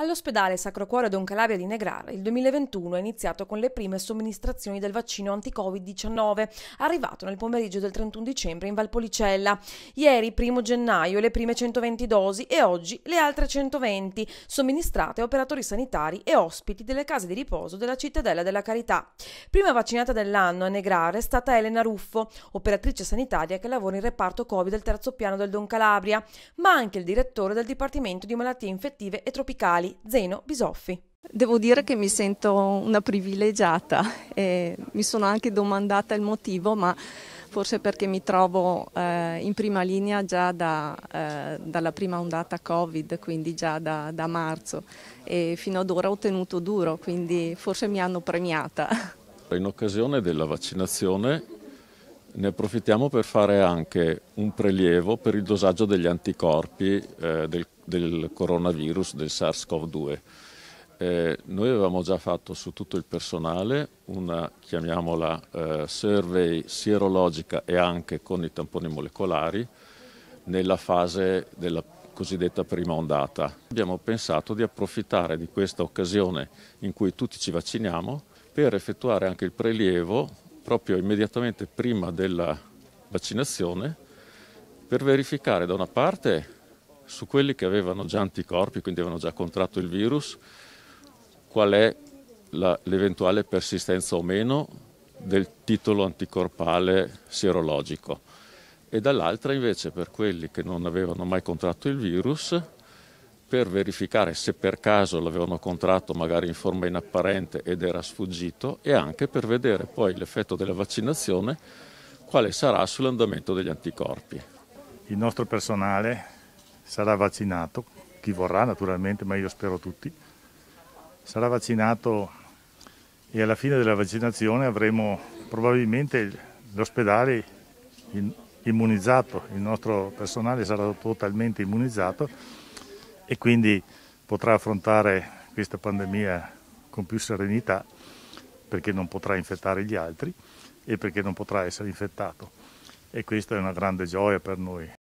All'ospedale Sacro Cuore Don Calabria di Negrara il 2021 è iniziato con le prime somministrazioni del vaccino anti-Covid-19, arrivato nel pomeriggio del 31 dicembre in Valpolicella. Ieri, 1 gennaio, le prime 120 dosi e oggi le altre 120, somministrate a operatori sanitari e ospiti delle case di riposo della Cittadella della Carità. Prima vaccinata dell'anno a Negrara è stata Elena Ruffo, operatrice sanitaria che lavora in reparto Covid del terzo piano del Don Calabria, ma anche il direttore del Dipartimento di Malattie Infettive e Tropicali Musicali Zeno Bisoffi. Devo dire che mi sento una privilegiata e mi sono anche domandata il motivo, ma forse perché mi trovo eh, in prima linea già da, eh, dalla prima ondata Covid, quindi già da, da marzo e fino ad ora ho tenuto duro, quindi forse mi hanno premiata. In occasione della vaccinazione ne approfittiamo per fare anche un prelievo per il dosaggio degli anticorpi eh, del, del, coronavirus, del SARS-CoV-2. Eh, noi avevamo già fatto su tutto il personale una, chiamiamola, eh, survey sierologica e anche con i tamponi molecolari nella fase della cosiddetta prima ondata. Abbiamo pensato di approfittare di questa occasione in cui tutti ci vacciniamo per effettuare anche il prelievo proprio immediatamente prima della vaccinazione per verificare da una parte su quelli che avevano già anticorpi, quindi avevano già contratto il virus, qual è la, l'eventuale persistenza o meno del titolo anticorpale sierologico e dall'altra invece per quelli che non avevano mai contratto il virus per verificare se per caso l'avevano contratto magari in forma inapparente ed era sfuggito e anche per vedere poi l'effetto della vaccinazione quale sarà sull'andamento degli anticorpi. Il nostro personale sarà vaccinato, chi vorrà naturalmente, ma io spero tutti, sarà vaccinato e alla fine della vaccinazione avremo probabilmente l'ospedale immunizzato, il nostro personale sarà totalmente immunizzato e quindi potrà affrontare questa pandemia con più serenità perché non potrà infettare gli altri e perché non potrà essere infettato e questa è una grande gioia per noi.